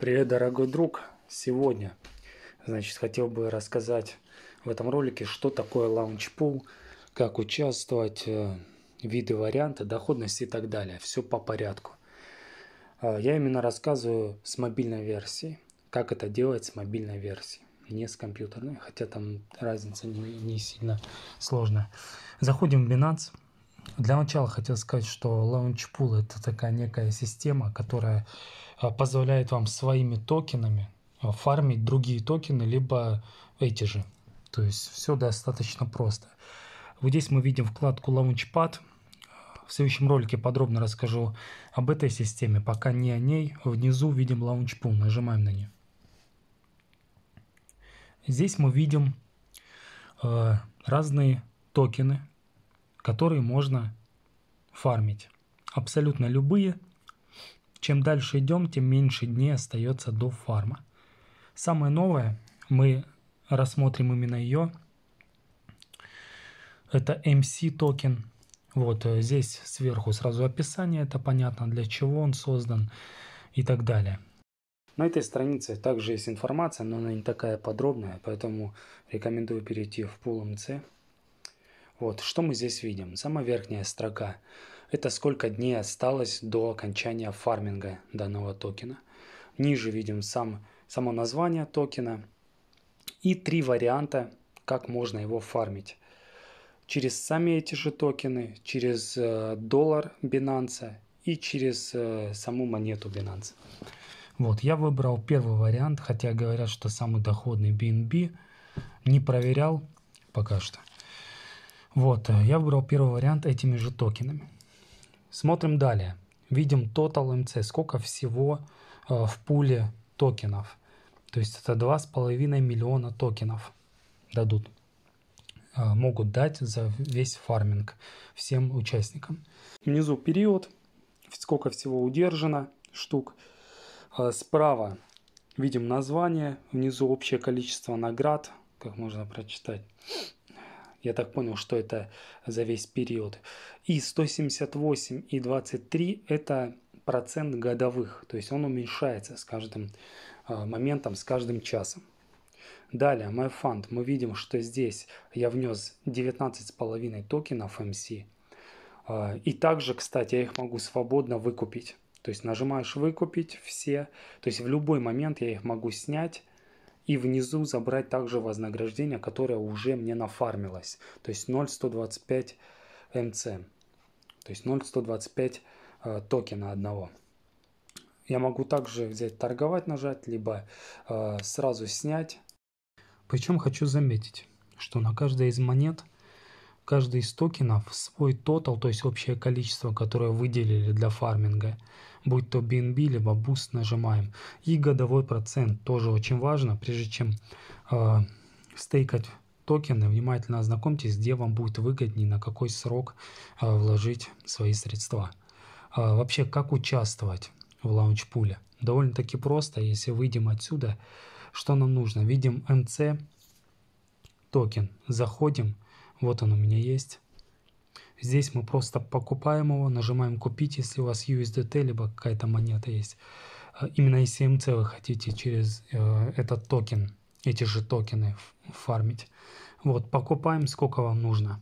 Привет, дорогой друг! Сегодня, значит, хотел бы рассказать в этом ролике, что такое лаунчпул, как участвовать, э, виды варианта, доходности и так далее. Все по порядку. Э, я именно рассказываю с мобильной версии, как это делать с мобильной версии, не с компьютерной, хотя там разница не, не сильно сложная. Заходим в Binance. Для начала хотел сказать, что LaunchPool это такая некая система, которая э, позволяет вам своими токенами э, фармить другие токены, либо эти же. То есть все достаточно просто. Вот здесь мы видим вкладку Launchpad. В следующем ролике подробно расскажу об этой системе, пока не о ней. Внизу видим Launchpool, нажимаем на нее. Здесь мы видим э, разные токены, которые можно фармить. Абсолютно любые. Чем дальше идем, тем меньше дней остается до фарма. Самое новое, мы рассмотрим именно ее, это MC токен. Вот э, здесь сверху сразу описание, это понятно, для чего он создан и так далее. На этой странице также есть информация, но она не такая подробная, поэтому рекомендую перейти в Pool MC. Вот, что мы здесь видим? Самая верхняя строка. Это сколько дней осталось до окончания фарминга данного токена. Ниже видим сам, само название токена и три варианта, как можно его фармить. Через сами эти же токены, через э, доллар Binance и через э, саму монету Binance. Вот, я выбрал первый вариант, хотя говорят, что самый доходный BNB. Не проверял пока что. Вот, э, я выбрал первый вариант этими же токенами. Смотрим далее. Видим Total MC, сколько всего э, в пуле токенов. То есть это 2,5 миллиона токенов дадут. Э, могут дать за весь фарминг всем участникам. Внизу период, сколько всего удержано штук. справа видим название, внизу общее количество наград, как можно прочитать. Я так понял, что это за весь период. И 178 и 23 – это процент годовых, то есть он уменьшается с каждым а, моментом, с каждым часом. Далее, MyFund. Мы видим, что здесь я внес 19,5 токенов MC. А, и также, кстати, я их могу свободно выкупить. То есть нажимаешь «Выкупить все». То есть в любой момент я их могу снять и внизу забрать также вознаграждение, которое уже мне нафармилось. То есть 0,125 МЦ. То есть 0,125 э, токена одного. Я могу также взять торговать, нажать, либо э, сразу снять. Причем хочу заметить, что на каждой из монет каждый из токенов свой тотал, то есть общее количество, которое выделили для фарминга, будь то BNB либо Boost нажимаем. И годовой процент тоже очень важно, прежде чем э, стейкать токены, внимательно ознакомьтесь, где вам будет выгоднее, на какой срок э, вложить свои средства. Э, вообще, как участвовать в лаунчпуле? Довольно-таки просто, если выйдем отсюда, что нам нужно? Видим МЦ токен, заходим, вот он у меня есть. Здесь мы просто покупаем его, нажимаем купить, если у вас USDT, либо какая-то монета есть. А, именно SMC вы хотите через э, этот токен, эти же токены фармить. Вот, покупаем сколько вам нужно.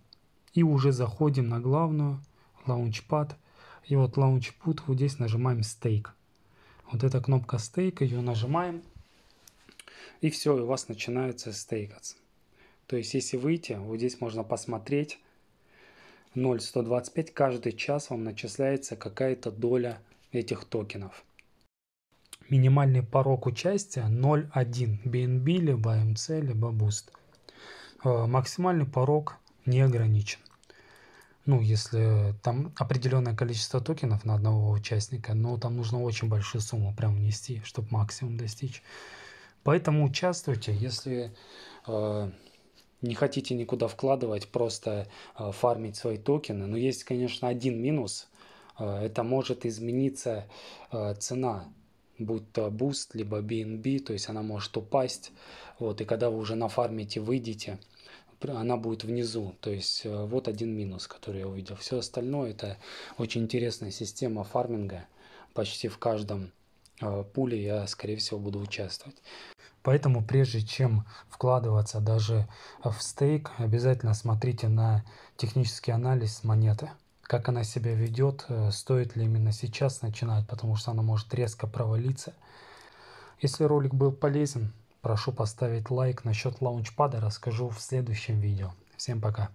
И уже заходим на главную, лаунчпад. И вот лаунчпут, вот здесь нажимаем стейк. Вот эта кнопка стейк, ее нажимаем. И все, у вас начинается стейкаться. То есть, если выйти, вот здесь можно посмотреть 0,125, каждый час вам начисляется какая-то доля этих токенов. Минимальный порог участия 0,1 BNB, либо MC, либо Boost. Э, максимальный порог не ограничен. Ну, если там определенное количество токенов на одного участника, но там нужно очень большую сумму прям внести, чтобы максимум достичь. Поэтому участвуйте, если э, не хотите никуда вкладывать, просто э, фармить свои токены. Но есть, конечно, один минус. Э, это может измениться э, цена, будь то Boost, либо BNB, то есть она может упасть. Вот, и когда вы уже нафармите, выйдете, она будет внизу. То есть вот один минус, который я увидел. Все остальное это очень интересная система фарминга. Почти в каждом пуле я, скорее всего, буду участвовать. Поэтому прежде чем вкладываться даже в стейк, обязательно смотрите на технический анализ монеты как она себя ведет, э, стоит ли именно сейчас начинать, потому что она может резко провалиться. Если ролик был полезен, прошу поставить лайк насчет лаунчпада, расскажу в следующем видео. Всем пока!